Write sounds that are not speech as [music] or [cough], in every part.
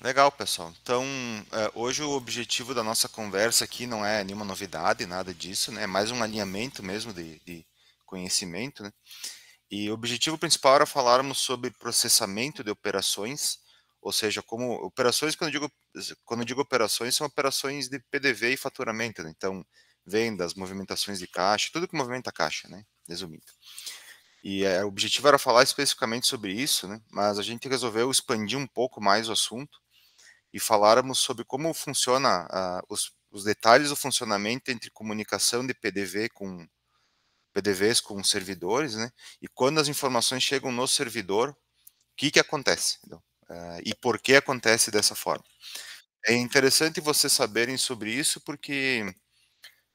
Legal, pessoal. Então, é, hoje o objetivo da nossa conversa aqui não é nenhuma novidade, nada disso, né? É mais um alinhamento mesmo de, de conhecimento, né? E o objetivo principal era falarmos sobre processamento de operações, ou seja, como operações, quando eu digo, quando eu digo operações, são operações de PDV e faturamento, né? Então, vendas, movimentações de caixa, tudo que movimenta caixa, né? Resumindo. E é, o objetivo era falar especificamente sobre isso, né? Mas a gente resolveu expandir um pouco mais o assunto e falarmos sobre como funciona ah, os, os, detalhes do funcionamento entre comunicação de PDV com PDVs com servidores, né? E quando as informações chegam no servidor, o que que acontece então, ah, e por que acontece dessa forma? É interessante vocês saberem sobre isso porque,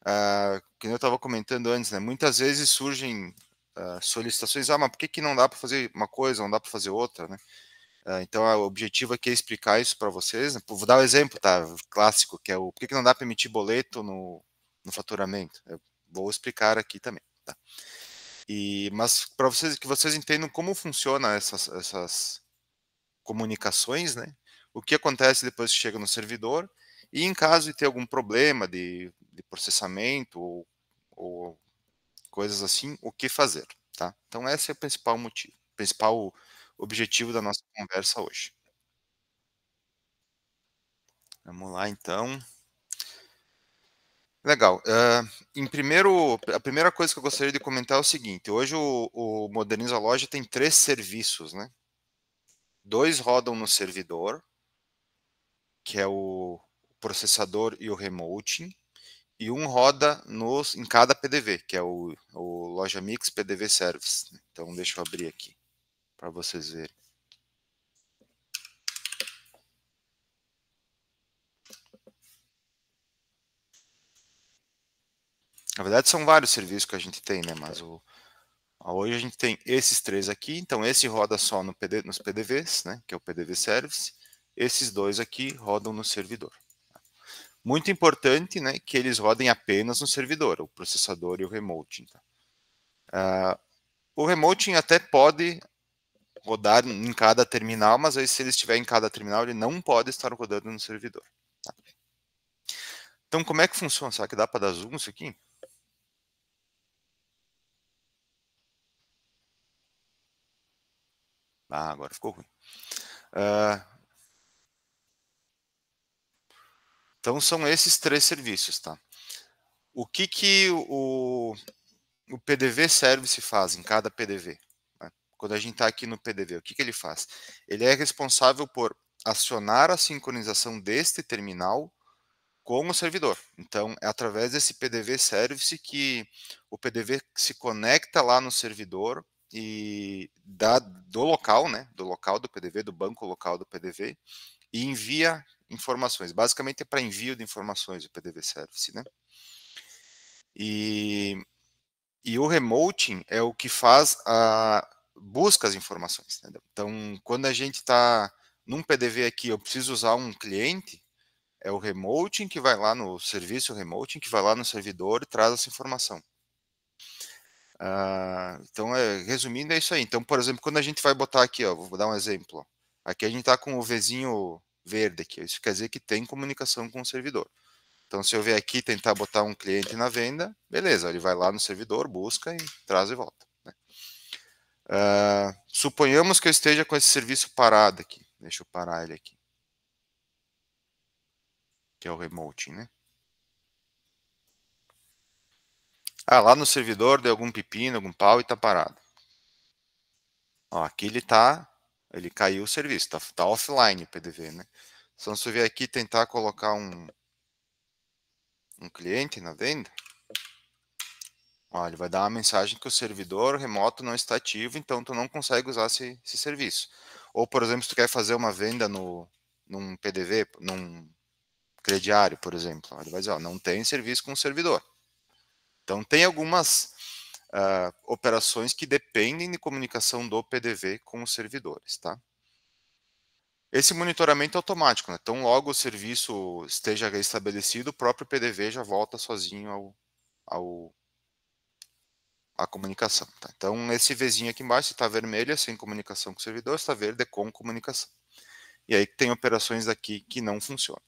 ah, como eu estava comentando antes, né? Muitas vezes surgem ah, solicitações, ah, mas por que que não dá para fazer uma coisa, não dá para fazer outra, né? Ah, então, ah, o objetivo aqui é explicar isso para vocês. Né? Vou dar um exemplo, tá? Clássico, que é o por que, não dá para emitir boleto no, no faturamento. Eu vou explicar aqui também, tá? E, mas para vocês que vocês entendam como funciona essas, essas comunicações, né? O que acontece depois que chega no servidor e em caso de ter algum problema de, de processamento ou, ou coisas assim, o que fazer, tá? Então esse é o principal motivo, principal objetivo da nossa conversa hoje. Vamos lá, então. Legal. Uh, em primeiro, a primeira coisa que eu gostaria de comentar é o seguinte: hoje o, o Moderniza Loja tem três serviços, né? Dois rodam no servidor, que é o processador e o remoting, e um roda nos, em cada PDV, que é o, o Loja Mix PDV Service. Então, deixa eu abrir aqui para vocês verem. Na verdade, são vários serviços que a gente tem, né? Mas o, hoje a gente tem esses três aqui. Então, esse roda só no PD, nos PDVs, né? Que é o PDV Service. Esses dois aqui rodam no servidor. Muito importante, né? Que eles rodem apenas no servidor, o processador e o remote. Uh, o remote até pode rodar em cada terminal, mas aí se ele estiver em cada terminal, ele não pode estar rodando no servidor. Tá? Então, como é que funciona? Será que dá para dar zoom isso aqui? Ah, agora ficou ruim. Uh, então, são esses três serviços, tá? O que, que o, o PDV Service faz em cada PDV? quando a gente está aqui no PDV, o que, que ele faz? Ele é responsável por acionar a sincronização deste terminal com o servidor. Então, é através desse PDV Service que o PDV se conecta lá no servidor e dá do local, né, do local do PDV, do banco local do PDV, e envia informações. Basicamente é para envio de informações o PDV Service, né? E, e o remoting é o que faz a busca as informações. Então, quando a gente está num PDV aqui, eu preciso usar um cliente, é o remoting que vai lá no serviço remoting, que vai lá no servidor e traz essa informação. Uh, então, é, resumindo, é isso aí. Então, por exemplo, quando a gente vai botar aqui, ó, vou dar um exemplo. Ó. Aqui a gente está com o Vzinho verde aqui. Isso quer dizer que tem comunicação com o servidor. Então, se eu vier aqui tentar botar um cliente na venda, beleza, ele vai lá no servidor, busca e traz e volta. Ah, suponhamos que eu esteja com esse serviço parado aqui. Deixa eu parar ele aqui. Que é o remote, né? Ah, lá no servidor deu algum pepino, algum pau e tá parado. Ó, aqui ele tá, ele caiu o serviço, tá, tá offline o PDV, né? Então, se eu vier aqui tentar colocar um, um cliente na venda, Ó, ele vai dar uma mensagem que o servidor remoto não está ativo, então tu não consegue usar esse, esse serviço. Ou, por exemplo, se tu quer fazer uma venda no, num PDV, num crediário, por exemplo, ele vai dizer, ó, não tem serviço com o servidor. Então, tem algumas uh, operações que dependem de comunicação do PDV com os servidores, tá? Esse monitoramento é automático, né? Então, logo o serviço esteja estabelecido, o próprio PDV já volta sozinho ao, ao a comunicação. Tá? Então, esse Vzinho aqui embaixo, se está vermelho, é sem comunicação com o servidor, está verde é com comunicação. E aí tem operações aqui que não funcionam.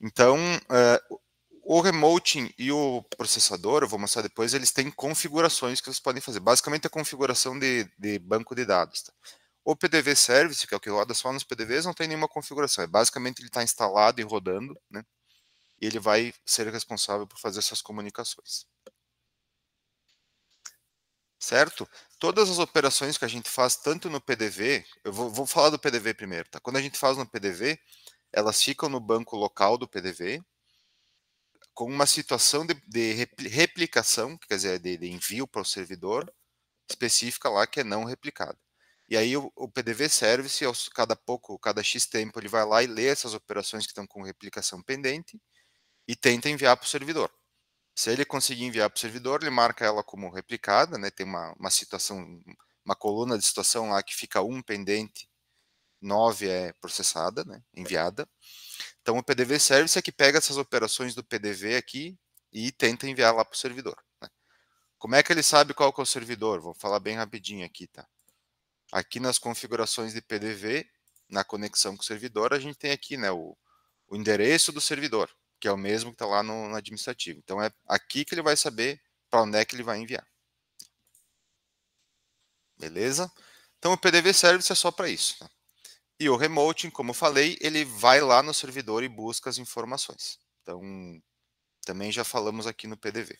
Então, uh, o remoting e o processador, eu vou mostrar depois, eles têm configurações que vocês podem fazer. Basicamente, a é configuração de, de banco de dados. Tá? O PDV Service, que é o que roda só nos PDVs, não tem nenhuma configuração. É, basicamente, ele está instalado e rodando, né? E ele vai ser responsável por fazer essas comunicações certo? Todas as operações que a gente faz, tanto no PDV, eu vou, vou falar do PDV primeiro, tá? Quando a gente faz no PDV, elas ficam no banco local do PDV, com uma situação de, de replicação, quer dizer, de, de envio para o servidor específica lá que é não replicada. E aí o, o PDV Service, aos, cada pouco, cada X tempo, ele vai lá e lê essas operações que estão com replicação pendente e tenta enviar para o servidor. Se ele conseguir enviar para o servidor, ele marca ela como replicada, né? Tem uma, uma situação, uma coluna de situação lá que fica um pendente, nove é processada, né? Enviada. Então o PDV Service é que pega essas operações do PDV aqui e tenta enviar lá para o servidor. Né? Como é que ele sabe qual que é o servidor? Vou falar bem rapidinho aqui, tá? Aqui nas configurações de PDV, na conexão com o servidor, a gente tem aqui, né? O, o endereço do servidor que é o mesmo que está lá no, no, administrativo. Então, é aqui que ele vai saber para onde é que ele vai enviar. Beleza? Então, o PDV Service é só para isso. Tá? E o Remoting, como eu falei, ele vai lá no servidor e busca as informações. Então, também já falamos aqui no PDV.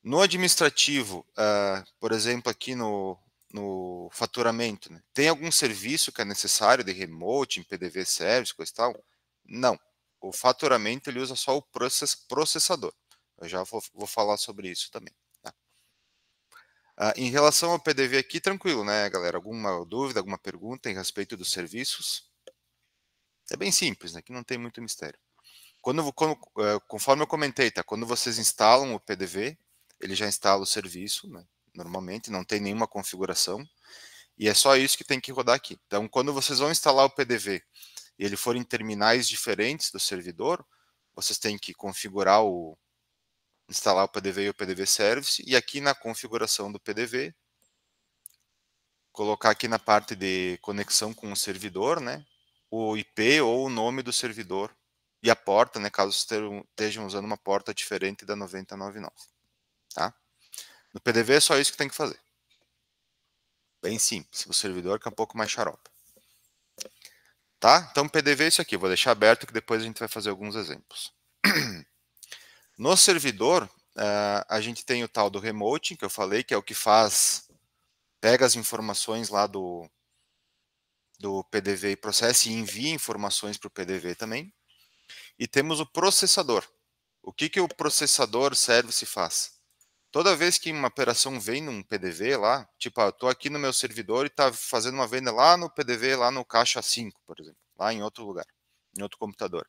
No administrativo, uh, por exemplo, aqui no, no faturamento, né? tem algum serviço que é necessário de Remoting, PDV service, coisa e tal? Não o faturamento ele usa só o processador. Eu já vou, vou falar sobre isso também. Tá? Ah, em relação ao PDV aqui, tranquilo, né, galera? Alguma dúvida, alguma pergunta em respeito dos serviços? É bem simples, né? Aqui não tem muito mistério. Quando, quando, é, conforme eu comentei, tá? Quando vocês instalam o PDV, ele já instala o serviço, né? Normalmente, não tem nenhuma configuração. E é só isso que tem que rodar aqui. Então, quando vocês vão instalar o PDV e ele for em terminais diferentes do servidor, vocês têm que configurar o instalar o PDV e o PDV Service e aqui na configuração do PDV colocar aqui na parte de conexão com o servidor, né, o IP ou o nome do servidor e a porta, né, caso estejam usando uma porta diferente da 9099, tá? No PDV é só isso que tem que fazer. Bem simples, o servidor que é um pouco mais xarope. Tá? Então, PDV é isso aqui. Vou deixar aberto que depois a gente vai fazer alguns exemplos. [clears throat] No servidor, eh, a gente tem o tal do remote, que eu falei, que é o que faz, pega as informações lá do, do PDV e processa e envia informações para o PDV também. E temos o processador. O que, que o processador serve se faz? toda vez que uma operação vem num PDV lá, tipo, ah, eu tô aqui no meu servidor e tá fazendo uma venda lá no PDV, lá no caixa 5, por exemplo, lá em outro lugar, em outro computador.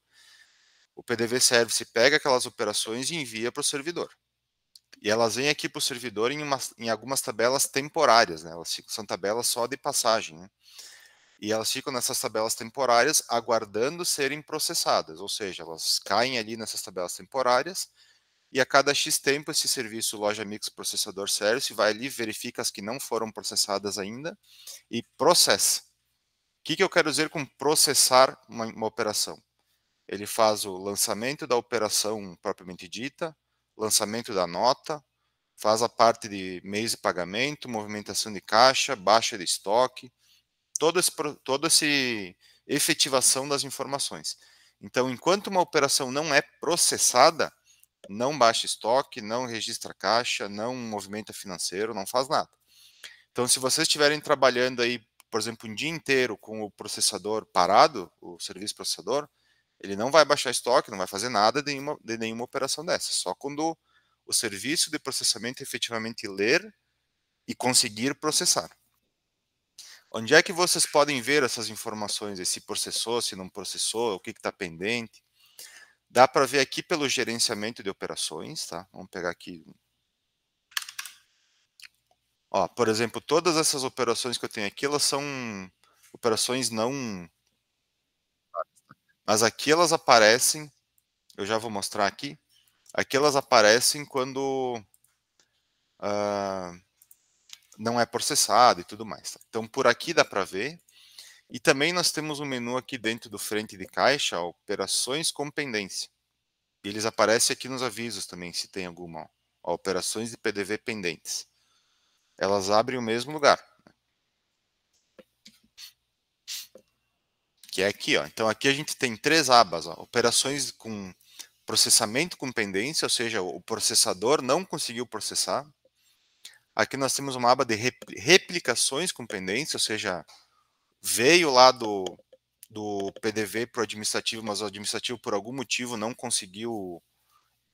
O PDV Service pega aquelas operações e envia para o servidor. E elas vêm aqui para o servidor em, uma, em, algumas tabelas temporárias, né? Elas são tabelas só de passagem, né? E elas ficam nessas tabelas temporárias aguardando serem processadas, ou seja, elas caem ali nessas tabelas temporárias, e a cada X tempo esse serviço Loja Mix Processador Service vai ali, verifica as que não foram processadas ainda e processa. O que, que eu quero dizer com processar uma, uma operação? Ele faz o lançamento da operação propriamente dita, lançamento da nota, faz a parte de mês de pagamento, movimentação de caixa, baixa de estoque, toda essa toda esse efetivação das informações. Então, enquanto uma operação não é processada, não baixa estoque, não registra caixa, não movimenta financeiro, não faz nada. Então, se vocês estiverem trabalhando aí, por exemplo, um dia inteiro com o processador parado, o serviço processador, ele não vai baixar estoque, não vai fazer nada de nenhuma, de nenhuma operação dessa. Só quando o serviço de processamento efetivamente ler e conseguir processar. Onde é que vocês podem ver essas informações? Se processou, se não processou, o que está pendente? Dá para ver aqui pelo gerenciamento de operações, tá? Vamos pegar aqui. Ó, por exemplo, todas essas operações que eu tenho aqui, elas são operações não... Mas aqui elas aparecem, eu já vou mostrar aqui, aqui elas aparecem quando uh, não é processado e tudo mais. Tá? Então, por aqui dá para ver e também nós temos um menu aqui dentro do frente de caixa, operações com pendência. E eles aparecem aqui nos avisos também, se tem alguma. Ó, operações de PDV pendentes. Elas abrem o mesmo lugar. Né? Que é aqui, ó. Então aqui a gente tem três abas, ó. operações com processamento com pendência, ou seja, o processador não conseguiu processar. Aqui nós temos uma aba de replicações com pendência, ou seja, veio lá do, do PDV para o administrativo, mas o administrativo, por algum motivo, não conseguiu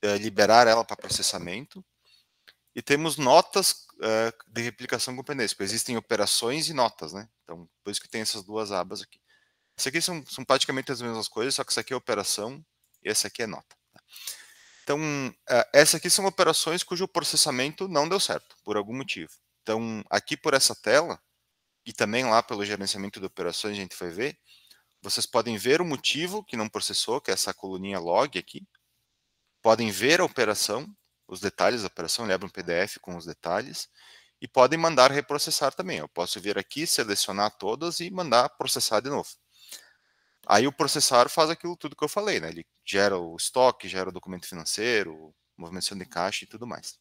é, liberar ela para processamento. E temos notas é, de replicação com pendência, porque existem operações e notas, né? Então, por isso que tem essas duas abas aqui. Isso aqui são, são praticamente as mesmas coisas, só que isso aqui é operação e essa aqui é nota. Tá? Então, eh, essa aqui são operações cujo processamento não deu certo, por algum motivo. Então, aqui por essa tela, e também lá pelo gerenciamento de operações a gente vai ver, vocês podem ver o motivo que não processou, que é essa coluninha log aqui. Podem ver a operação, os detalhes da operação, ele abre um PDF com os detalhes. E podem mandar reprocessar também. Eu posso vir aqui, selecionar todas e mandar processar de novo. Aí o processar faz aquilo tudo que eu falei, né? Ele gera o estoque, gera o documento financeiro, movimentação de caixa e tudo mais.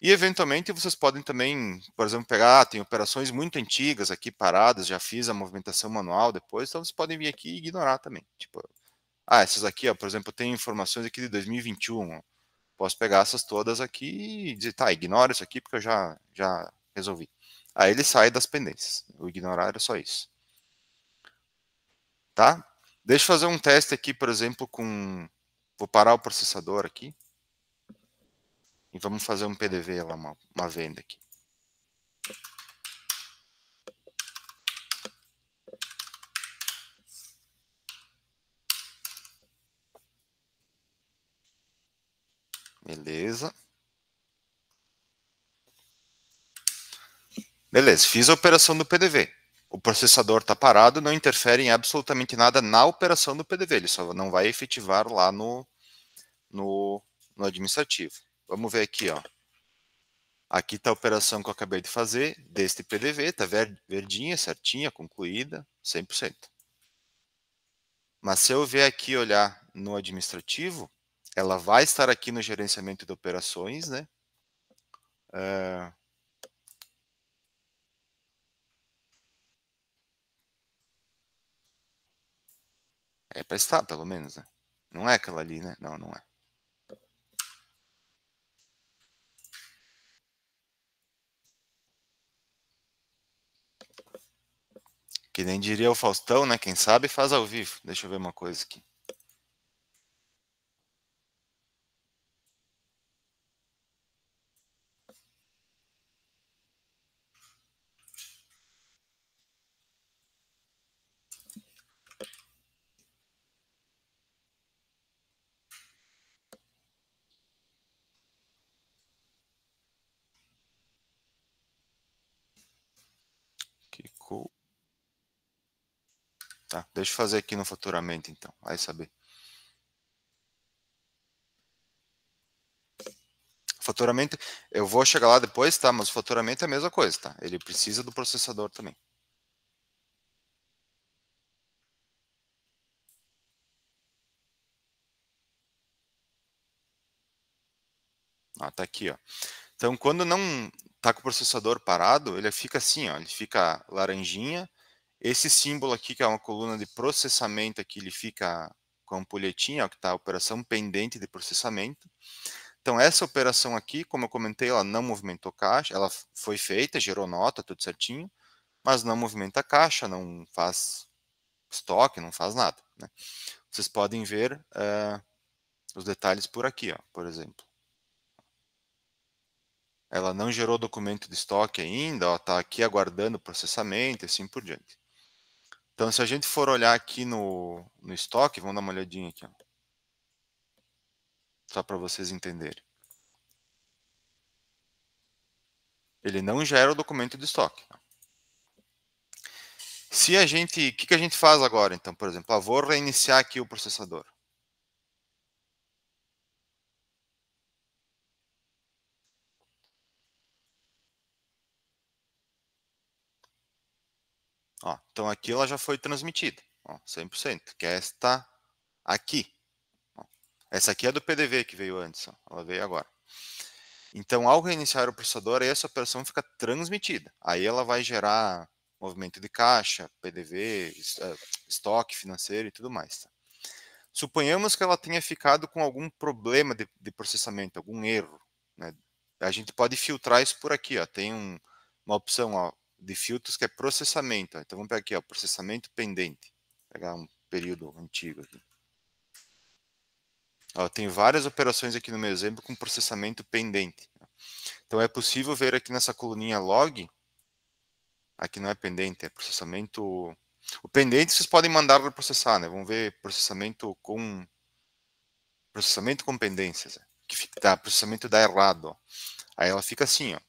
E eventualmente vocês podem também, por exemplo, pegar, ah, tem operações muito antigas aqui paradas, já fiz a movimentação manual depois, então vocês podem vir aqui e ignorar também. Tipo, ah, essas aqui, ó, por exemplo, tem informações aqui de 2021. Posso pegar essas todas aqui e dizer, tá, ignora isso aqui porque eu já, já resolvi. Aí ele sai das pendências. O ignorar é só isso. Tá? Deixa eu fazer um teste aqui, por exemplo, com... Vou parar o processador aqui. E vamos fazer um PDV lá, uma, uma venda aqui. Beleza. Beleza, fiz a operação do PDV. O processador está parado, não interfere em absolutamente nada na operação do PDV, ele só não vai efetivar lá no, no, no administrativo. Vamos ver aqui, ó. Aqui está a operação que eu acabei de fazer deste PDV, está verdinha, certinha, concluída, 100%. Mas se eu vier aqui olhar no administrativo, ela vai estar aqui no gerenciamento de operações, né? Uh... É, é para estar, pelo menos, né? Não é aquela ali, né? Não, não é. Que nem diria o Faustão, né? Quem sabe faz ao vivo. Deixa eu ver uma coisa aqui. Que cool. Tá, deixa eu fazer aqui no faturamento, então. Vai saber. Faturamento, eu vou chegar lá depois, tá? Mas o faturamento é a mesma coisa, tá? Ele precisa do processador também. Ah, tá aqui, ó. Então, quando não tá com o processador parado, ele fica assim, ó. Ele fica laranjinha, esse símbolo aqui, que é uma coluna de processamento, aqui ele fica com a ampulhetinha, ó, que está a operação pendente de processamento. Então, essa operação aqui, como eu comentei, ela não movimentou caixa, ela foi feita, gerou nota, tudo certinho, mas não movimenta caixa, não faz estoque, não faz nada. Né? Vocês podem ver uh, os detalhes por aqui, ó, por exemplo. Ela não gerou documento de estoque ainda, está aqui aguardando processamento e assim por diante. Então, se a gente for olhar aqui no, no estoque, vamos dar uma olhadinha aqui. Ó. Só para vocês entenderem. Ele não gera o documento de estoque. Tá? Se a gente, o que, que a gente faz agora, então, por exemplo, ah, vou reiniciar aqui o processador. Então aqui ela já foi transmitida, ó, 100%, que é esta aqui. Ó. Essa aqui é do PDV que veio antes, ó, ela veio agora. Então, ao reiniciar o processador, essa operação fica transmitida. Aí ela vai gerar movimento de caixa, PDV, eh, estoque financeiro e tudo mais. Tá? Suponhamos que ela tenha ficado com algum problema de, de processamento, algum erro. Né? A gente pode filtrar isso por aqui. Ó. Tem um, uma opção ó, de filtros que é processamento. Então vamos pegar aqui, ó, processamento pendente. Vou pegar um período antigo aqui. Ó, tem várias operações aqui no meu exemplo com processamento pendente. Então é possível ver aqui nessa coluninha log, aqui não é pendente, é processamento... O pendente vocês podem mandar para processar, né? Vamos ver processamento com... Processamento com pendências, é, que fica, tá, processamento dá errado, ó. Aí ela fica assim, ó.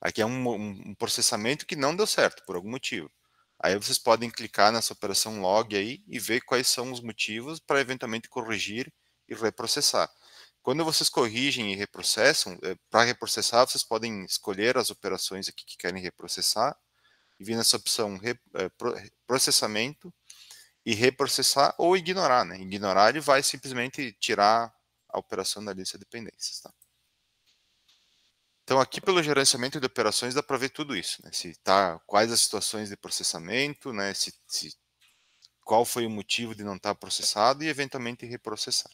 Aqui é um, um, processamento que não deu certo, por algum motivo. Aí vocês podem clicar nessa operação log aí e ver quais são os motivos para eventualmente corrigir e reprocessar. Quando vocês corrigem e reprocessam, eh, para reprocessar, vocês podem escolher as operações aqui que querem reprocessar e vir nessa opção eh, processamento e reprocessar ou ignorar. Né? Ignorar ele vai simplesmente tirar a operação da lista de dependências. Tá? Então, aqui pelo gerenciamento de operações dá para ver tudo isso, né? Se tá, quais as situações de processamento, né? Se, se qual foi o motivo de não estar tá processado e eventualmente reprocessar.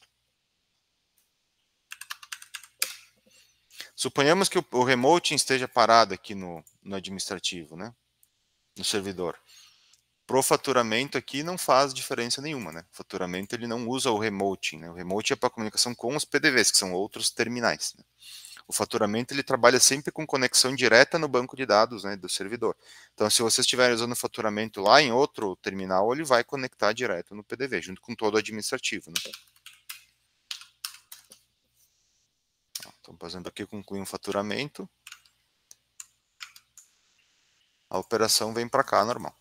Suponhamos que o, o remote esteja parado aqui no, no administrativo, né? No servidor pro faturamento aqui não faz diferença nenhuma, né? O faturamento ele não usa o remote, né? O remote é para comunicação com os PDVs, que são outros terminais. Né? O faturamento ele trabalha sempre com conexão direta no banco de dados né, do servidor. Então, se você estiver usando o faturamento lá em outro terminal, ele vai conectar direto no PDV, junto com todo o administrativo. Né? Estou fazendo aqui, conclui um faturamento. A operação vem para cá, normal.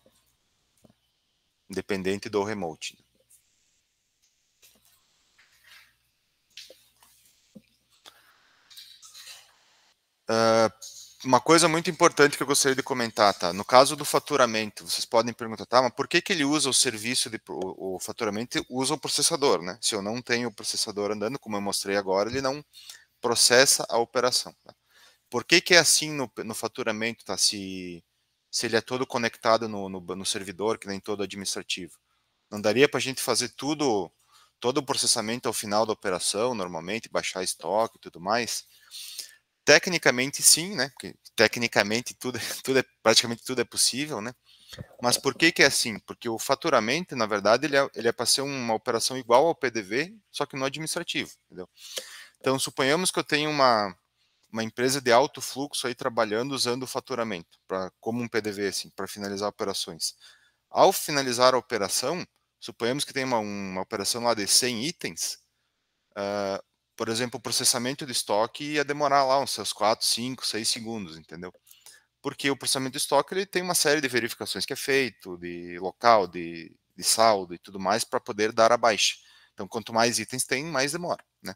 Independente do remote. Né? Ah, uma coisa muito importante que eu gostaria de comentar, tá? No caso do faturamento, vocês podem perguntar, tá? Mas por que, que ele usa o serviço de o, o faturamento usa o processador, né? Se eu não tenho o processador andando, como eu mostrei agora, ele não processa a operação. Tá? Por que, que é assim no, no faturamento, tá? Se, se ele é todo conectado no, no, no servidor, que nem todo administrativo. Não daria para a gente fazer tudo, todo o processamento ao final da operação, normalmente, baixar estoque e tudo mais. Tecnicamente sim, né? Porque tecnicamente tudo, é, [laughs] tudo é, praticamente tudo é possível, né? Mas por que que é assim? Porque o faturamento, na verdade, ele é, ele é para ser uma operação igual ao PDV, só que no administrativo, entendeu? Então, suponhamos que eu tenho uma, uma empresa de alto fluxo aí trabalhando usando o faturamento, pra, como um PDV, assim, para finalizar operações. Ao finalizar a operação, suponhamos que tem uma, uma operação lá de 100 itens, ah, por exemplo, o processamento de estoque ia demorar lá uns seus 4, 5, 6 segundos, entendeu? Porque o processamento de estoque ele tem uma série de verificações que é feito, de local, de, de saldo e tudo mais, para poder dar a baixa. Então, quanto mais itens tem, mais demora. Né?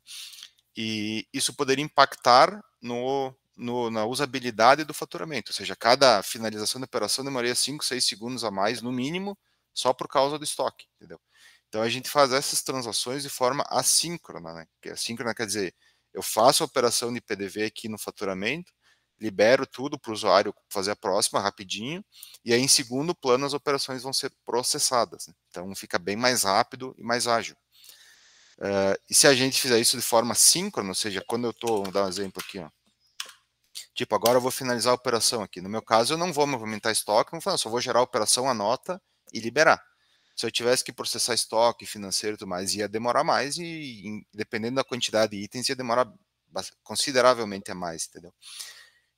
E isso poderia impactar no, no, na usabilidade do faturamento, ou seja, cada finalização da operação demoraria 5, 6 segundos a mais, no mínimo, só por causa do estoque, entendeu? Então a gente faz essas transações de forma assíncrona, né? Que é assíncrona quer dizer, eu faço a operação de PDV aqui no faturamento, libero tudo para o usuário fazer a próxima rapidinho, e aí em segundo plano as operações vão ser processadas. Né? Então fica bem mais rápido e mais ágil. Uh, e se a gente fizer isso de forma síncrona, ou seja, quando eu estou, vou dar um exemplo aqui, ó, tipo, agora eu vou finalizar a operação aqui. No meu caso, eu não vou movimentar estoque, não vou falar, só vou gerar a operação, a nota e liberar se eu tivesse que processar estoque financeiro e tudo mais, ia demorar mais e, dependendo da quantidade de itens, ia demorar consideravelmente a mais, entendeu?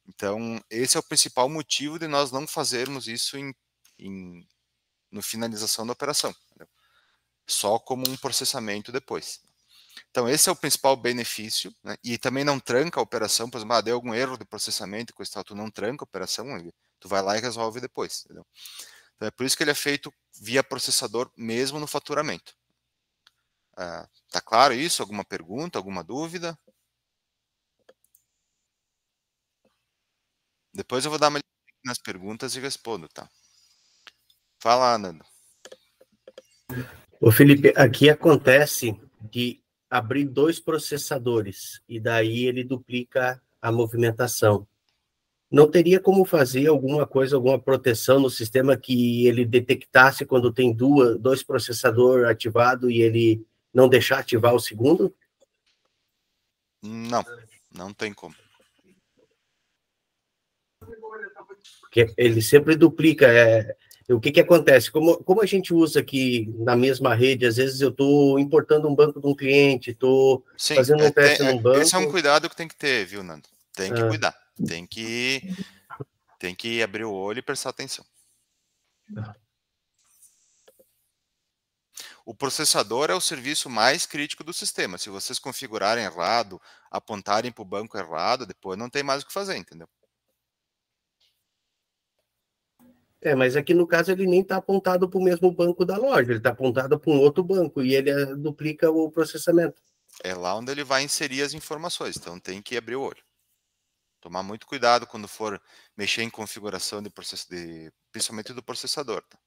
Então, esse é o principal motivo de nós não fazermos isso em, em no finalização da operação, entendeu? só como um processamento depois. Então, esse é o principal benefício, né? e também não tranca a operação, por exemplo, ah, deu algum erro de processamento, coisa tal, tu não tranca a operação, tu vai lá e resolve depois, entendeu? Então, é por isso que ele é feito via processador mesmo no faturamento. Uh, tá claro isso? Alguma pergunta, alguma dúvida? Depois eu vou dar uma nas perguntas e respondo, tá? Fala, Nando. Ô, Felipe, aqui acontece de abrir dois processadores e daí ele duplica a movimentação não teria como fazer alguma coisa, alguma proteção no sistema que ele detectasse quando tem duas, dois processador ativado e ele não deixar ativar o segundo? Não, não tem como. Ele sempre duplica. É, o que, que acontece? Como, como a gente usa aqui na mesma rede, às vezes eu estou importando um banco de um cliente, estou fazendo um é, teste é, num banco. Esse é um cuidado que tem que ter, viu, Nando? Tem que ah. cuidar tem que, tem que abrir o olho e prestar atenção. O processador é o serviço mais crítico do sistema. Se vocês configurarem errado, apontarem para o banco errado, depois não tem mais o que fazer, entendeu? É, mas aqui no caso ele nem está apontado para o mesmo banco da loja, ele está apontado para um outro banco e ele é, duplica o processamento. É lá onde ele vai inserir as informações, então tem que abrir o olho. Tomar muito cuidado quando for mexer em configuração de processo de, principalmente do processador. Tá?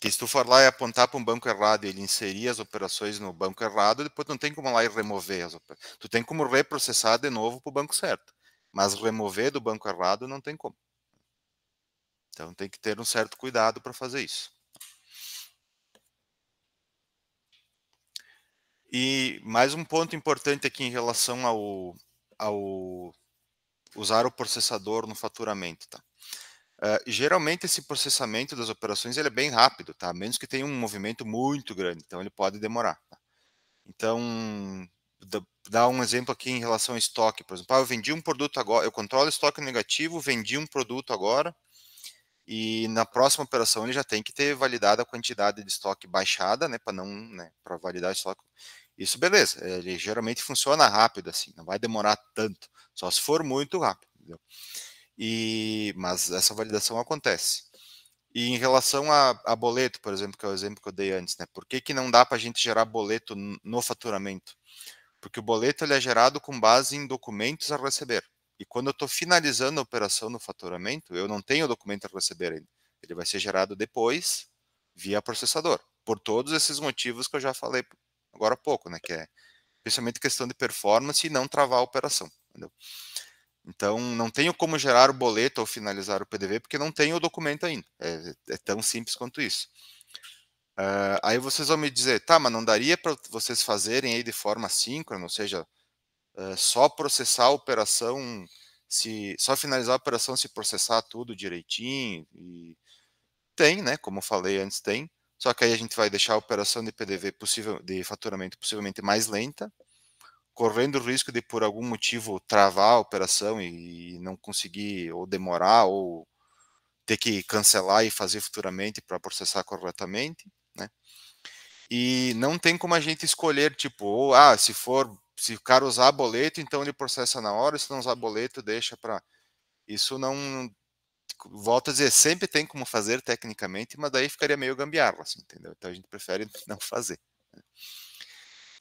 Que se tu for lá e apontar para um banco errado e ele inserir as operações no banco errado, depois não tem como lá e remover as operações. Tu tem como reprocessar de novo para o banco certo. Mas remover do banco errado não tem como. Então tem que ter um certo cuidado para fazer isso. E mais um ponto importante aqui em relação ao, ao usar o processador no faturamento, tá? Uh, geralmente esse processamento das operações ele é bem rápido, tá? A menos que tenha um movimento muito grande, então ele pode demorar. Tá? Então, dá um exemplo aqui em relação ao estoque, por exemplo, ah, eu vendi um produto agora, eu controlo estoque negativo, vendi um produto agora, e na próxima operação ele já tem que ter validado a quantidade de estoque baixada, né, para não, né, para validar o estoque. Isso beleza, ele geralmente funciona rápido assim, não vai demorar tanto, só se for muito rápido, entendeu? E mas essa validação acontece. E em relação a, a boleto, por exemplo, que é o exemplo que eu dei antes, né? Por que, que não dá para a gente gerar boleto no faturamento? Porque o boleto ele é gerado com base em documentos a receber. E quando eu estou finalizando a operação no faturamento, eu não tenho o documento a receber ainda. Ele vai ser gerado depois via processador, por todos esses motivos que eu já falei agora há pouco, né? Que é principalmente questão de performance e não travar a operação. Entendeu? Então, não tenho como gerar o boleto ou finalizar o PDV porque não tenho o documento ainda. É, é tão simples quanto isso. Uh, aí vocês vão me dizer, tá, mas não daria para vocês fazerem aí de forma síncrona, ou seja, eh, só processar a operação, se só finalizar a operação se processar tudo direitinho. E tem, né? Como eu falei antes, tem. Só que aí a gente vai deixar a operação de PDV possível, de faturamento possivelmente mais lenta, correndo o risco de por algum motivo travar a operação e não conseguir ou demorar ou ter que cancelar e fazer futuramente para processar corretamente, né? E não tem como a gente escolher, tipo, ou, ah, se for se o cara usar boleto, então ele processa na hora, se não usar boleto, deixa para. Isso não. Volto a dizer, sempre tem como fazer tecnicamente, mas daí ficaria meio gambiarra, assim, entendeu? Então a gente prefere [laughs] não fazer.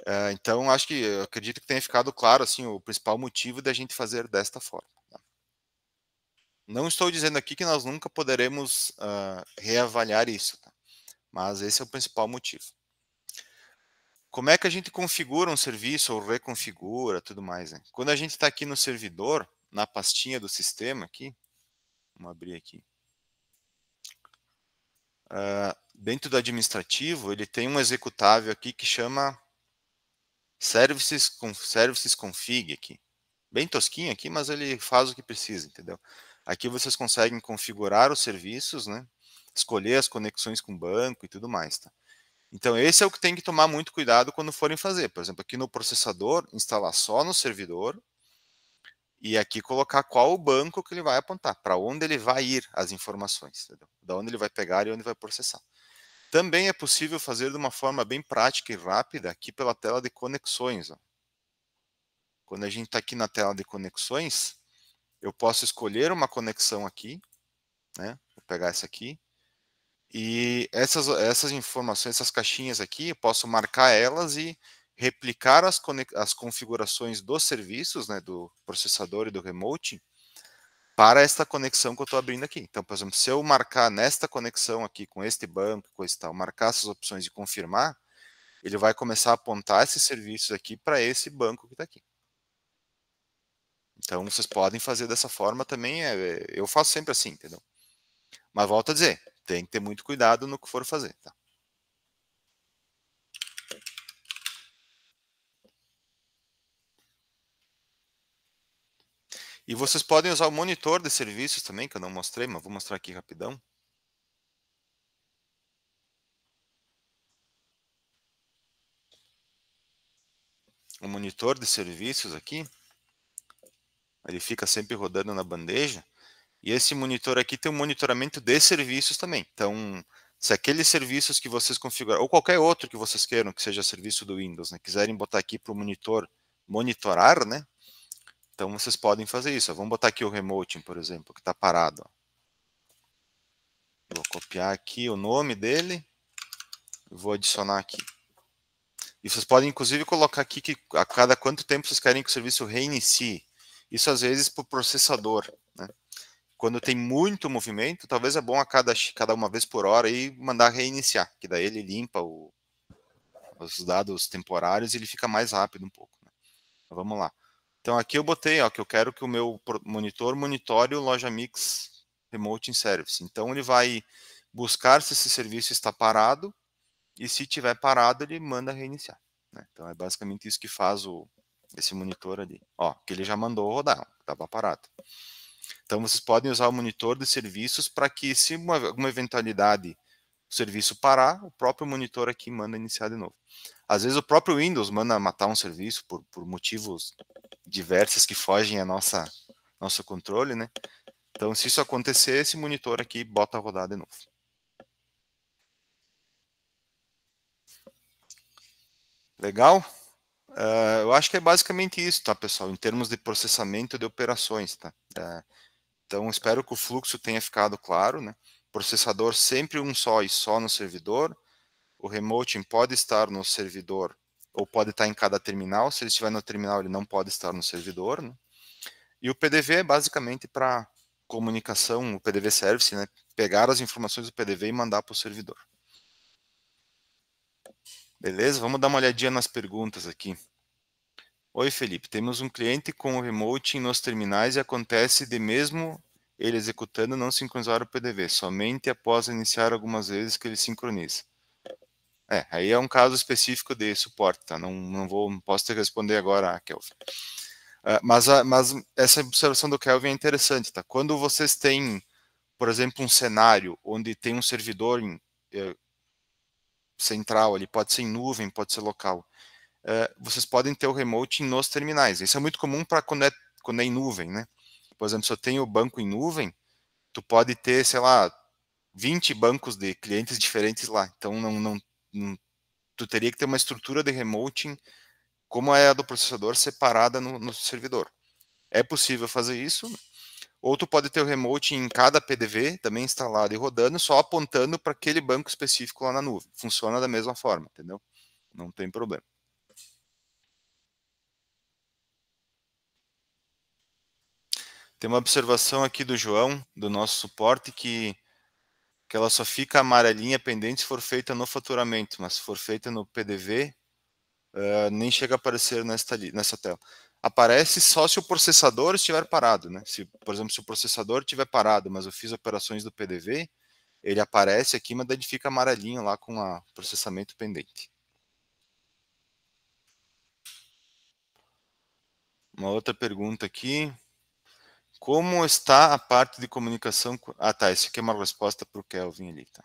Uh, então, acho que acredito que tenha ficado claro assim, o principal motivo da gente fazer desta forma. Tá? Não estou dizendo aqui que nós nunca poderemos uh, reavaliar isso, tá? mas esse é o principal motivo como é que a gente configura um serviço ou reconfigura, tudo mais. Né? Quando a gente está aqui no servidor, na pastinha do sistema aqui, vamos abrir aqui. Uh, dentro do administrativo, ele tem um executável aqui que chama services, services config aqui. Bem tosquinho aqui, mas ele faz o que precisa, entendeu? Aqui vocês conseguem configurar os serviços, né? Escolher as conexões com o banco e tudo mais, tá? Então, esse é o que tem que tomar muito cuidado quando forem fazer. Por exemplo, aqui no processador, instalar só no servidor e aqui colocar qual o banco que ele vai apontar, para onde ele vai ir as informações, entendeu? da onde ele vai pegar e onde vai processar. Também é possível fazer de uma forma bem prática e rápida aqui pela tela de conexões. Ó. Quando a gente está aqui na tela de conexões, eu posso escolher uma conexão aqui, né? vou pegar essa aqui, e essas, essas informações, essas caixinhas aqui, eu posso marcar elas e replicar as, as configurações dos serviços, né, do processador e do remote, para esta conexão que eu estou abrindo aqui. Então, por exemplo, se eu marcar nesta conexão aqui com este banco, com esse tal, marcar essas opções e confirmar, ele vai começar a apontar esses serviços aqui para esse banco que está aqui. Então, vocês podem fazer dessa forma também. É, é, eu faço sempre assim, entendeu? Mas volto a dizer, tem que ter muito cuidado no que for fazer, tá? E vocês podem usar o monitor de serviços também, que eu não mostrei, mas vou mostrar aqui rapidão. O monitor de serviços aqui, ele fica sempre rodando na bandeja. E esse monitor aqui tem um monitoramento de serviços também. Então, se aqueles serviços que vocês configuraram, ou qualquer outro que vocês queiram, que seja serviço do Windows, né, quiserem botar aqui para o monitor monitorar, né? Então vocês podem fazer isso. Vamos botar aqui o Remote, por exemplo, que está parado. Vou copiar aqui o nome dele. Vou adicionar aqui. E vocês podem, inclusive, colocar aqui que a cada quanto tempo vocês querem que o serviço reinicie. Isso, às vezes, para o processador. Quando tem muito movimento, talvez é bom a cada, cada uma vez por hora e mandar reiniciar, que daí ele limpa o, os dados temporários e ele fica mais rápido um pouco. Né? Então, vamos lá. Então aqui eu botei ó, que eu quero que o meu monitor monitore o Loja Mix Remote in Service. Então ele vai buscar se esse serviço está parado e se tiver parado ele manda reiniciar. Né? Então é basicamente isso que faz o, esse monitor ali. Ó, que ele já mandou rodar, estava parado. Então, vocês podem usar o monitor de serviços para que, se uma, alguma eventualidade o serviço parar, o próprio monitor aqui manda iniciar de novo. Às vezes, o próprio Windows manda matar um serviço por, por motivos diversos que fogem a nossa nosso controle, né? Então, se isso acontecer, esse monitor aqui bota a rodar de novo. Legal? Uh, eu acho que é basicamente isso, tá, pessoal? Em termos de processamento de operações, tá? Uh, então, espero que o fluxo tenha ficado claro, né? Processador sempre um só e só no servidor. O remoting pode estar no servidor ou pode estar em cada terminal. Se ele estiver no terminal, ele não pode estar no servidor. Né? E o PDV é basicamente para comunicação, o PDV Service, né? pegar as informações do PDV e mandar para o servidor. Beleza? Vamos dar uma olhadinha nas perguntas aqui. Oi, Felipe. Temos um cliente com o remote nos terminais e acontece de mesmo ele executando não sincronizar o PDV, somente após iniciar algumas vezes que ele sincroniza. É, aí é um caso específico de suporte, tá? Não, não vou, não posso te responder agora, Kelvin. Uh, mas, a, mas essa observação do Kelvin é interessante, tá? Quando vocês têm, por exemplo, um cenário onde tem um servidor em, eh, central, ele pode ser em nuvem, pode ser local, eh, vocês podem ter o remote nos terminais. Isso é muito comum para quando é, quando é em nuvem, né? Por exemplo, se eu tenho banco em nuvem, tu pode ter, sei lá, 20 bancos de clientes diferentes lá. Então, não, não, não tu teria que ter uma estrutura de remoting como é a do processador separada no, no servidor. É possível fazer isso, né? ou tu pode ter o remote em cada PDV também instalado e rodando, só apontando para aquele banco específico lá na nuvem. Funciona da mesma forma, entendeu? Não tem problema. Tem uma observação aqui do João, do nosso suporte, que, que ela só fica amarelinha pendente se for feita no faturamento, mas se for feita no PDV, uh, eh, nem chega a aparecer nesta, nessa tela. Aparece só se o processador estiver parado, né? Se, por exemplo, se o processador estiver parado, mas eu fiz operações do PDV, ele aparece aqui, mas ele fica amarelinho lá com o processamento pendente. Uma outra pergunta aqui. Como está a parte de comunicação? Ah, tá. Isso aqui é uma resposta para o Kelvin ali, tá?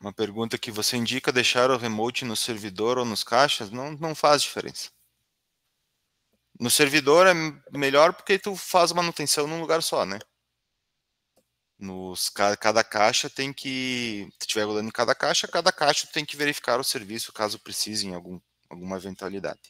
Uma pergunta que você indica deixar o remote no servidor ou nos caixas? Não, não faz diferença. No servidor é melhor porque tu faz manutenção num lugar só, né? Nos, cada caixa tem que, se estiver rodando em cada caixa, cada caixa tem que verificar o serviço caso precise em algum, alguma eventualidade.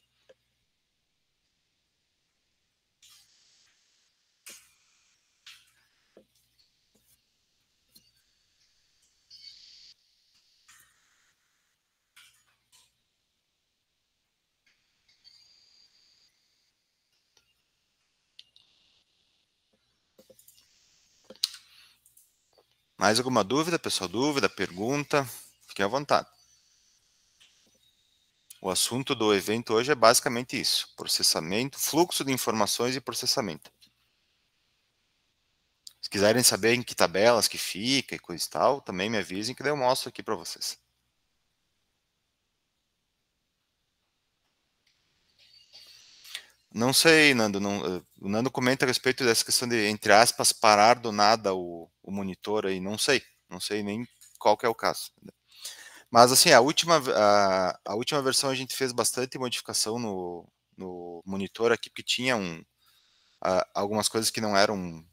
Mais alguma dúvida, pessoal? Dúvida, pergunta? Fiquem à vontade. O assunto do evento hoje é basicamente isso: processamento, fluxo de informações e processamento. Se quiserem saber em que tabelas que fica e coisa e tal, também me avisem que eu mostro aqui para vocês. Não sei, Nando. Não, eh, o Nando comenta a respeito dessa questão de, entre aspas, parar do nada o, o monitor aí. Não sei. Não sei nem qual que é o caso. Mas, assim, a última, a, a última versão a gente fez bastante modificação no, no monitor aqui, porque tinha um, a, algumas coisas que não eram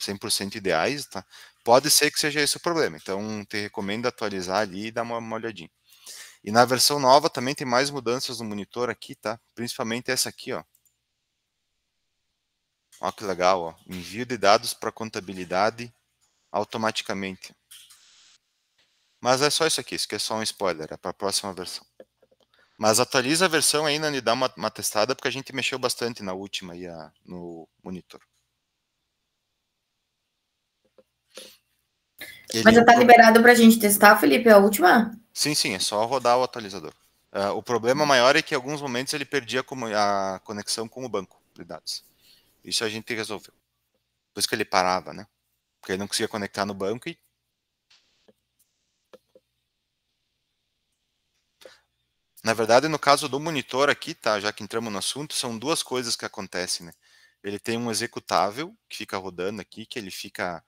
100% ideais, tá? Pode ser que seja esse o problema. Então, te recomendo atualizar ali e dar uma, uma olhadinha. E na versão nova também tem mais mudanças no monitor aqui, tá? Principalmente essa aqui, ó. Ó que legal, ó. Envio de dados para contabilidade automaticamente. Mas é só isso aqui, isso aqui é só um spoiler, é para a próxima versão. Mas atualiza a versão ainda e dá uma, uma testada, porque a gente mexeu bastante na última aí, a, no monitor. Ele... Mas já está liberado para a gente testar, Felipe, é a última? Sim, sim, é só rodar o atualizador. Uh, o problema maior é que em alguns momentos ele perdia a conexão com o banco de dados. Isso a gente resolveu. Por isso que ele parava, né? Porque ele não conseguia conectar no banco e. Na verdade, no caso do monitor aqui, tá? Já que entramos no assunto, são duas coisas que acontecem, né? Ele tem um executável que fica rodando aqui, que ele fica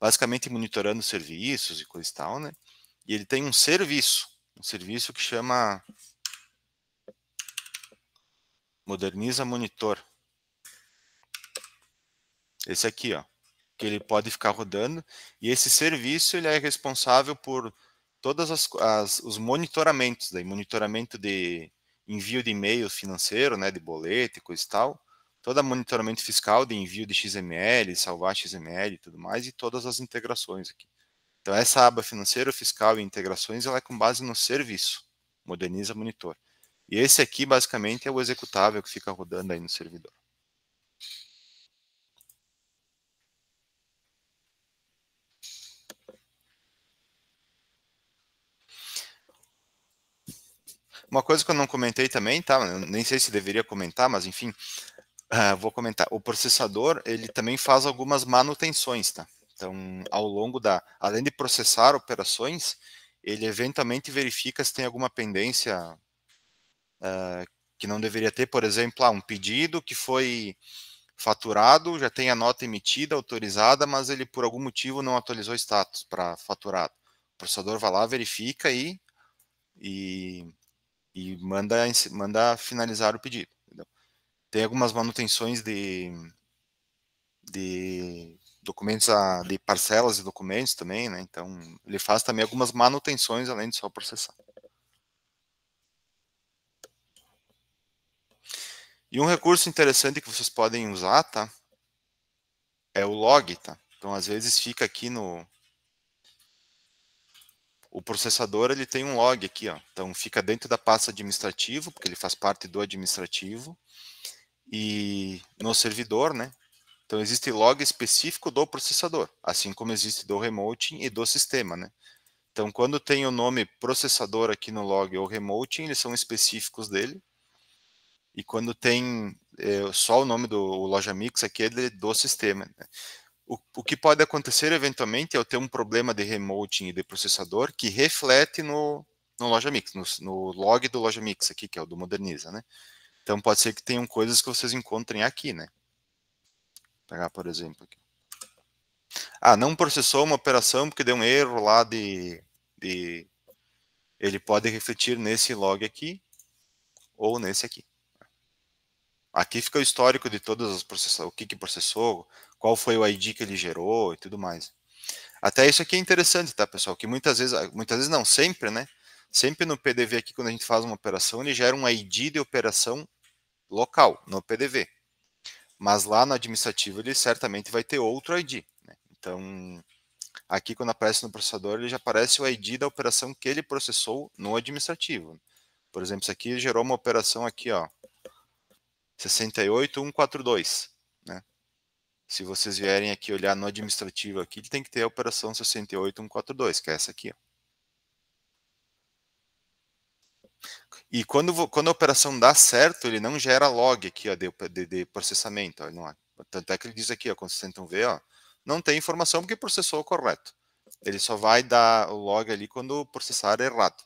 basicamente monitorando serviços e coisa e tal, né? E ele tem um serviço, um serviço que chama Moderniza Monitor. Esse aqui, ó, que ele pode ficar rodando. E esse serviço ele é responsável por todas as, as os monitoramentos, daí monitoramento de envio de e-mail financeiro, né, de boleto e coisa e tal, todo monitoramento fiscal de envio de XML, salvar XML e tudo mais, e todas as integrações aqui. Então, essa aba financeiro, fiscal e integrações, ela é com base no serviço, moderniza monitor. E esse aqui, basicamente, é o executável que fica rodando aí no servidor. Uma coisa que eu não comentei também, tá? nem sei se deveria comentar, mas enfim, uh, vou comentar. O processador, ele também faz algumas manutenções, tá? Então, ao longo da. Além de processar operações, ele eventualmente verifica se tem alguma pendência uh, que não deveria ter, por exemplo, ah, um pedido que foi faturado, já tem a nota emitida, autorizada, mas ele por algum motivo não atualizou o status para faturado. O processador vai lá, verifica e, e, e manda, manda finalizar o pedido. Tem algumas manutenções de, de documentos a, de parcelas de documentos também, né? Então, ele faz também algumas manutenções além de só processar. E um recurso interessante que vocês podem usar, tá? É o log, tá? Então, às vezes fica aqui no o processador, ele tem um log aqui, ó. Então, fica dentro da pasta administrativo, porque ele faz parte do administrativo. E no servidor, né? Então, existe log específico do processador, assim como existe do remoting e do sistema, né? Então, quando tem o nome processador aqui no log ou remoting, eles são específicos dele. E quando tem é, só o nome do o loja mix aqui, é do sistema. Né? O, o que pode acontecer, eventualmente, é eu ter um problema de remoting e de processador que reflete no, no loja mix, no, no log do loja mix aqui, que é o do Moderniza, né? Então, pode ser que tenham coisas que vocês encontrem aqui, né? Pegar, por exemplo, aqui. Ah, não processou uma operação porque deu um erro lá de, de... Ele pode refletir nesse log aqui ou nesse aqui. Aqui fica o histórico de todas as processações, o que, que processou, qual foi o ID que ele gerou e tudo mais. Até isso aqui é interessante, tá, pessoal? Que muitas vezes, muitas vezes não, sempre, né? Sempre no PDV aqui, quando a gente faz uma operação, ele gera um ID de operação local, no PDV. Mas lá no administrativo ele certamente vai ter outro ID. Né? Então, aqui quando aparece no processador, ele já aparece o ID da operação que ele processou no administrativo. Por exemplo, isso aqui gerou uma operação aqui, ó, 68142, né? Se vocês vierem aqui olhar no administrativo aqui, ele tem que ter a operação 68142, que é essa aqui, ó. E quando, quando a operação dá certo, ele não gera log aqui ó, de, de, de processamento. Ó, não, tanto é que ele diz aqui, ó, quando vocês tentam ver, ó, não tem informação porque processou correto. Ele só vai dar o log ali quando processar errado.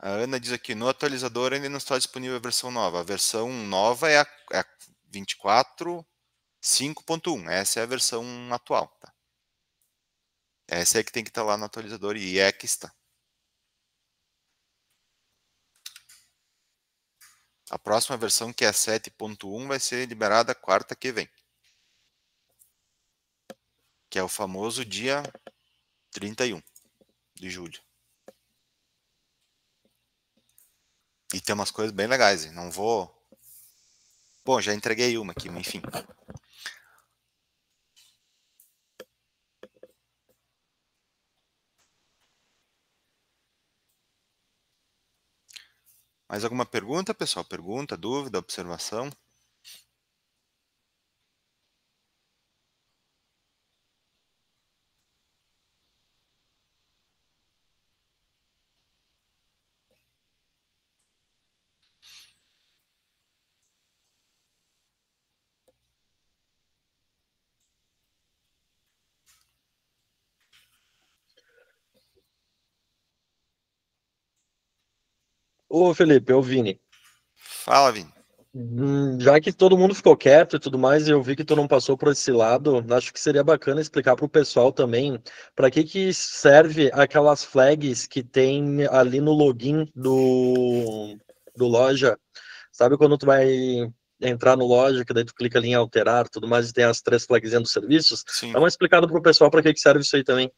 A Ana diz aqui, no atualizador ainda não está disponível a versão nova. A versão nova é a, é a 24.5.1, essa é a versão atual. Tá? Essa é que tem que estar tá lá no atualizador e é que está. A próxima versão, que é a 7.1, vai ser liberada quarta que vem. Que é o famoso dia 31 de julho. E tem umas coisas bem legais. Não vou. Bom, já entreguei uma aqui, mas enfim. Mais alguma pergunta, pessoal? Pergunta, dúvida, observação? ô Felipe, Eu Vini. Fala, Vini. Hum, já que todo mundo ficou quieto e tudo mais, e eu vi que tu não passou por esse lado, acho que seria bacana explicar para o pessoal também para que, que serve aquelas flags que tem ali no login do, do loja. Sabe quando tu vai entrar no loja, que daí tu clica ali em alterar tudo mais, e tem as três flags dos serviços? Sim. Dá uma explicada para o pessoal para que, que serve isso aí também.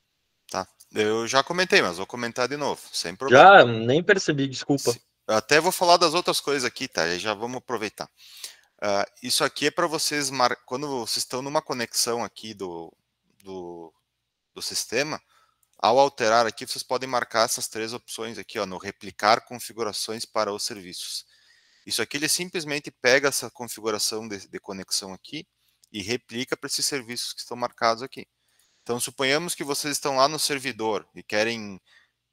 Tá, eu já comentei, mas vou comentar de novo, sem problema. Já, nem percebi, desculpa. Sim. Até vou falar das outras coisas aqui, tá? E já vamos aproveitar. Uh, isso aqui é para vocês, mar... quando vocês estão numa conexão aqui do, do, do, sistema, ao alterar aqui, vocês podem marcar essas três opções aqui, ó, no replicar configurações para os serviços. Isso aqui ele simplesmente pega essa configuração de, de conexão aqui e replica para esses serviços que estão marcados aqui. Então, suponhamos que vocês estão lá no servidor e querem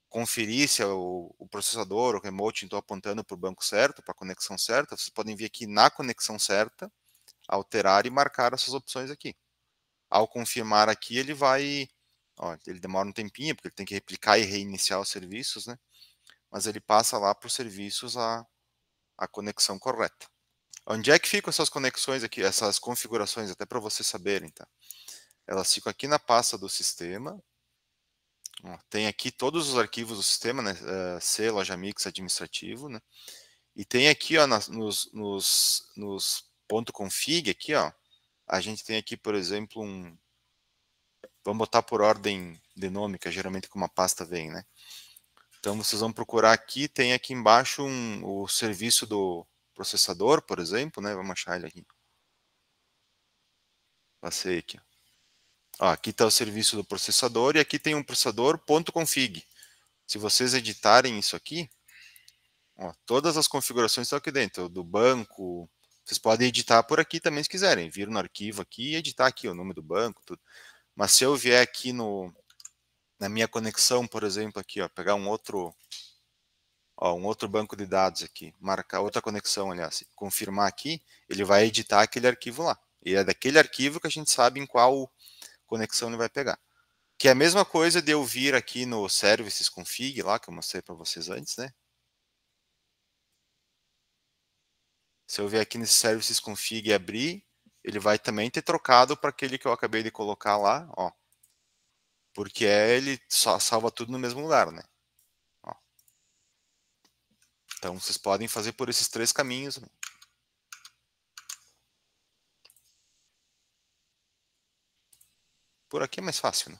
conferir se o, o processador, o remote, estou apontando para o banco certo, para a conexão certa, vocês podem vir aqui na conexão certa, alterar e marcar essas opções aqui. Ao confirmar aqui, ele vai... Ó, ele demora um tempinho, porque ele tem que replicar e reiniciar os serviços, né? Mas ele passa lá para os serviços a, a conexão correta. Onde é que ficam essas conexões aqui, essas configurações, até para vocês saberem, tá? Elas ficam aqui na pasta do sistema, tem aqui todos os arquivos do sistema, né? É, C, loja mix, administrativo, né? E tem aqui, ó, nos, nos, nos ponto config aqui, ó, a gente tem aqui, por exemplo, um... Vamos botar por ordem dinâmica, geralmente como uma pasta vem, né? Então, vocês vão procurar aqui, tem aqui embaixo um, o serviço do processador, por exemplo, né? Vamos achar ele aqui. Passei aqui, ó ó, aqui está o serviço do processador e aqui tem um processador.config. Se vocês editarem isso aqui, ó, todas as configurações estão aqui dentro, do banco, vocês podem editar por aqui também se quiserem, vir no arquivo aqui e editar aqui o nome do banco, tudo. Mas se eu vier aqui no, na minha conexão, por exemplo, aqui, ó, pegar um outro, ó, um outro banco de dados aqui, marcar outra conexão, aliás, confirmar aqui, ele vai editar aquele arquivo lá. E é daquele arquivo que a gente sabe em qual conexão ele vai pegar. Que é a mesma coisa de eu vir aqui no services config lá, que eu mostrei para vocês antes, né? Se eu vier aqui nesse services config e abrir, ele vai também ter trocado para aquele que eu acabei de colocar lá, ó. Porque é, ele só salva tudo no mesmo lugar, né? Ó. Então, vocês podem fazer por esses três caminhos. Né? Por aqui é mais fácil, né?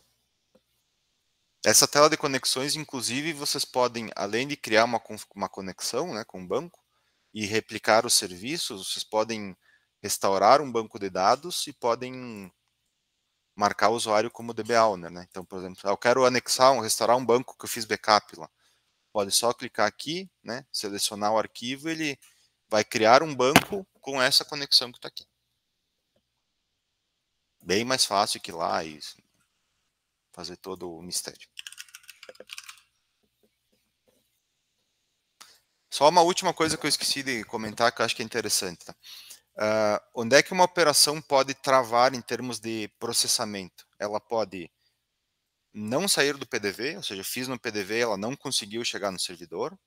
Essa tela de conexões, inclusive, vocês podem, além de criar uma, uma conexão né, com o banco e replicar os serviços, vocês podem restaurar um banco de dados e podem marcar o usuário como DBA, owner. Né? Então, por exemplo, eu quero anexar, restaurar um banco que eu fiz backup lá. Pode só clicar aqui, né, selecionar o arquivo, ele vai criar um banco com essa conexão que está aqui bem mais fácil que lá e fazer todo o mistério. Só uma última coisa que eu esqueci de comentar que eu acho que é interessante. Tá? Uh, onde é que uma operação pode travar em termos de processamento? Ela pode não sair do PDV, ou seja, fiz no PDV, ela não conseguiu chegar no servidor.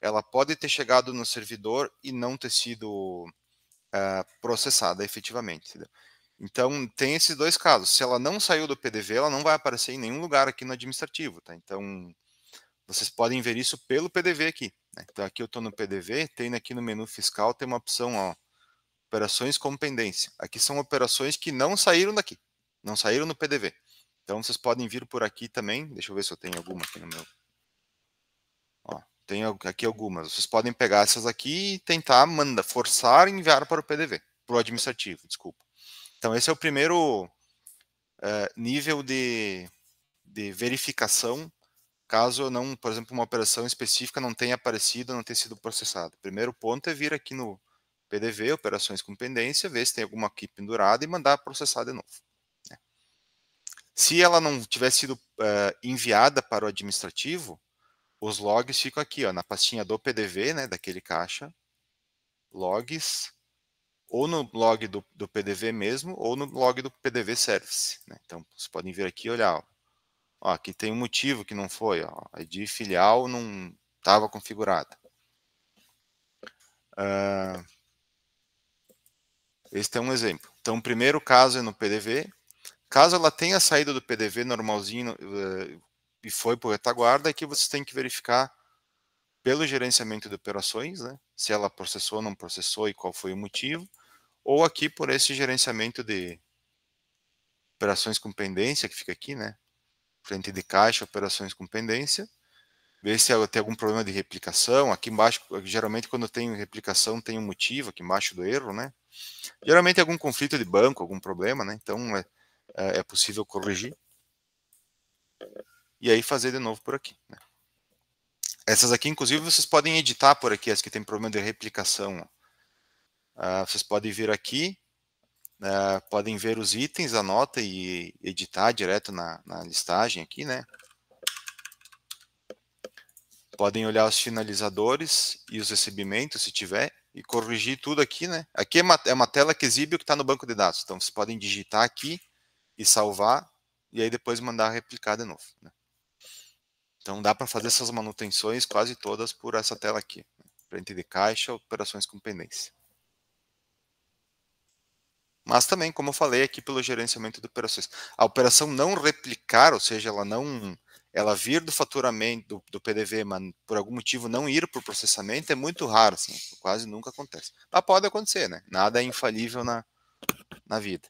Ela pode ter chegado no servidor e não ter sido uh, processada efetivamente. Entendeu? Então, tem esses dois casos. Se ela não saiu do PDV, ela não vai aparecer em nenhum lugar aqui no administrativo, tá? Então, vocês podem ver isso pelo PDV aqui. Né? Então, aqui eu estou no PDV, tem aqui no menu fiscal, tem uma opção, ó, operações com pendência. Aqui são operações que não saíram daqui, não saíram no PDV. Então, vocês podem vir por aqui também. Deixa eu ver se eu tenho alguma aqui no meu. Ó, tenho aqui algumas. Vocês podem pegar essas aqui e tentar mandar, forçar enviar para o PDV, para o administrativo, desculpa. Então, esse é o primeiro é, nível de, de verificação, caso não, por exemplo, uma operação específica não tenha aparecido, não tenha sido processada. Primeiro ponto é vir aqui no PDV, operações com pendência, ver se tem alguma aqui pendurada e mandar processar de novo. Né? Se ela não tiver sido é, enviada para o administrativo, os logs ficam aqui, ó, na pastinha do PDV, né, daquele caixa, logs, ou no blog do, do PDV mesmo, ou no blog do PDV Service. Né? Então, vocês podem vir aqui e olhar. Ó. ó. aqui tem um motivo que não foi. Ó. A é ID filial não estava configurada. Uh, ah, este é um exemplo. Então, o primeiro caso é no PDV. Caso ela tenha saído do PDV normalzinho uh, e foi por retaguarda, aqui vocês têm que verificar pelo gerenciamento de operações, né? se ela processou ou não processou e qual foi o motivo ou aqui por esse gerenciamento de operações com pendência, que fica aqui, né? Frente de caixa, operações com pendência. Ver se tem algum problema de replicação. Aqui embaixo, geralmente quando tem replicação tem um motivo, aqui embaixo do erro, né? Geralmente algum conflito de banco, algum problema, né? Então é, é, é possível corrigir. E aí fazer de novo por aqui, né? Essas aqui, inclusive, vocês podem editar por aqui, as que tem problema de replicação. Ó ah, vocês podem vir aqui, uh, podem ver os itens, nota e editar direto na, na listagem aqui, né? Podem olhar os finalizadores e os recebimentos, se tiver, e corrigir tudo aqui, né? Aqui é uma, é uma tela que exibe o que está no banco de dados. Então, vocês podem digitar aqui e salvar, e aí depois mandar replicar de novo. Né? Então, dá para fazer essas manutenções quase todas por essa tela aqui. Frente né, de caixa, operações com pendência. Mas também, como eu falei aqui pelo gerenciamento de operações, a operação não replicar, ou seja, ela não ela vir do faturamento do, do PDV, mas por algum motivo não ir para o processamento é muito raro, assim, quase nunca acontece. Mas pode acontecer, né? Nada é infalível na, na vida.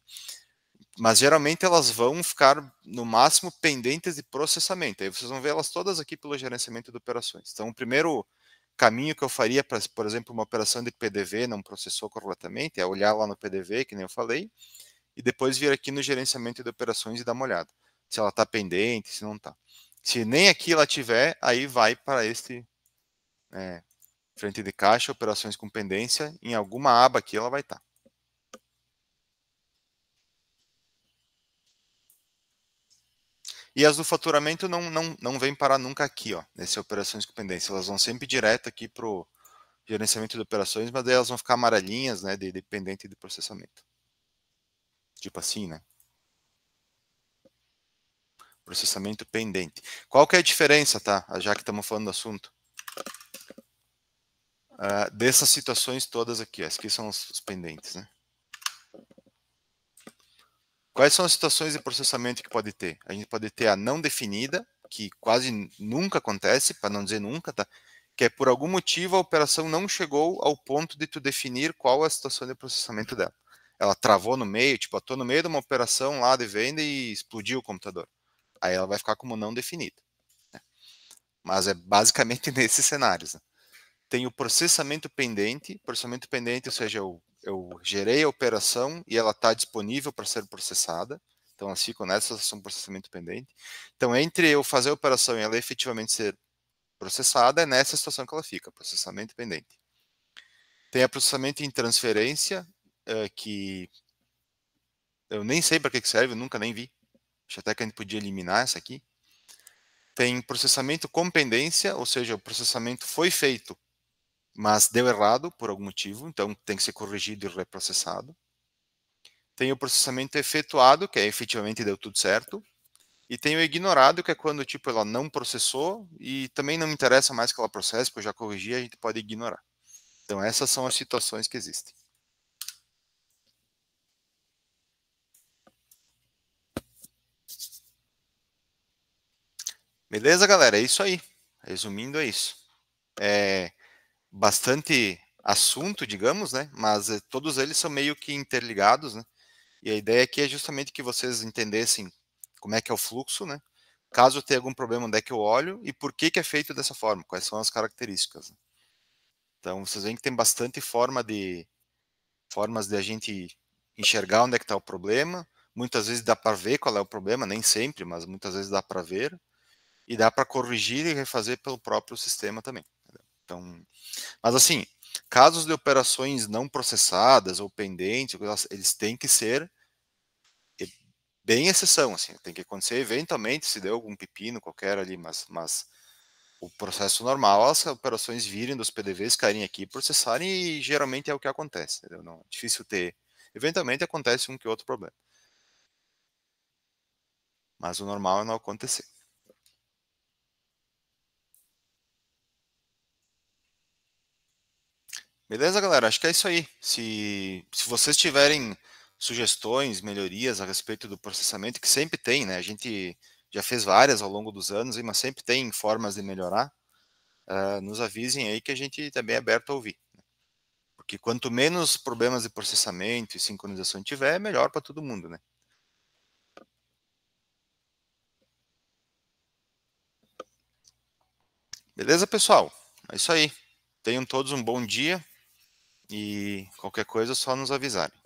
Mas geralmente elas vão ficar no máximo pendentes de processamento. Aí vocês vão ver elas todas aqui pelo gerenciamento de operações. Então, o primeiro caminho que eu faria para, por exemplo, uma operação de PDV não processou corretamente, é olhar lá no PDV, que nem eu falei, e depois vir aqui no gerenciamento de operações e dar uma olhada, se ela está pendente, se não está. Se nem aqui ela tiver, aí vai para este é, frente de caixa, operações com pendência, em alguma aba aqui ela vai estar. Tá. E as do faturamento não, não, não vêm parar nunca aqui, ó, nesse operações com pendência. Elas vão sempre direto aqui para o gerenciamento de operações, mas daí elas vão ficar amarelinhas, né, de dependente de processamento. Tipo assim, né? Processamento pendente. Qual que é a diferença, tá? Já que estamos falando do assunto. Uh, dessas situações todas aqui, ó, aqui são os, os pendentes, né? Quais são as situações de processamento que pode ter? A gente pode ter a não definida, que quase nunca acontece, para não dizer nunca, tá? que é por algum motivo a operação não chegou ao ponto de tu definir qual é a situação de processamento dela. Ela travou no meio, tipo, eu no meio de uma operação lá de venda e explodiu o computador. Aí ela vai ficar como não definida. Né? Mas é basicamente [laughs] nesses cenários. Né? Tem o processamento pendente, processamento pendente, ou seja, o eu gerei a operação e ela está disponível para ser processada. Então, elas ficam nessa situação de processamento pendente. Então, entre eu fazer a operação e ela efetivamente ser processada, é nessa situação que ela fica, processamento pendente. Tem a processamento em transferência, eh, que eu nem sei para que serve, eu nunca nem vi. Acho até que a gente podia eliminar essa aqui. Tem processamento com pendência, ou seja, o processamento foi feito mas deu errado por algum motivo, então tem que ser corrigido e reprocessado. Tem o processamento efetuado, que é efetivamente deu tudo certo, e tem o ignorado, que é quando tipo ela não processou e também não me interessa mais que ela processe, porque eu já corrigi, a gente pode ignorar. Então essas são as situações que existem. Beleza, galera? É isso aí. Resumindo, é isso. É, bastante assunto, digamos, né? Mas eh, todos eles são meio que interligados, né? E a ideia aqui é justamente que vocês entendessem como é que é o fluxo, né? Caso tenha algum problema, onde é que eu olho e por que que é feito dessa forma, quais são as características. Né? Então, vocês veem que tem bastante forma de formas de a gente enxergar onde é que está o problema. Muitas vezes dá para ver qual é o problema, nem sempre, mas muitas vezes dá para ver e dá para corrigir e refazer pelo próprio sistema também. Então, mas assim, casos de operações não processadas ou pendentes, eles têm que ser bem exceção, assim, tem que acontecer eventualmente se deu algum pepino qualquer ali, mas, mas o processo normal, as operações virem dos PDVs, caírem aqui, processarem e geralmente é o que acontece, entendeu? Não, é difícil ter. Eventualmente acontece um que outro problema. Mas o normal é não acontecer. Beleza, galera? Acho que é isso aí. Se, se vocês tiverem sugestões, melhorias a respeito do processamento, que sempre tem, né? A gente já fez várias ao longo dos anos, mas sempre tem formas de melhorar. Uh, nos avisem aí que a gente também tá é aberto a ouvir. Né? Porque quanto menos problemas de processamento e sincronização tiver, melhor para todo mundo, né? Beleza, pessoal? É isso aí. Tenham todos um bom dia. E qualquer coisa é só nos avisarem.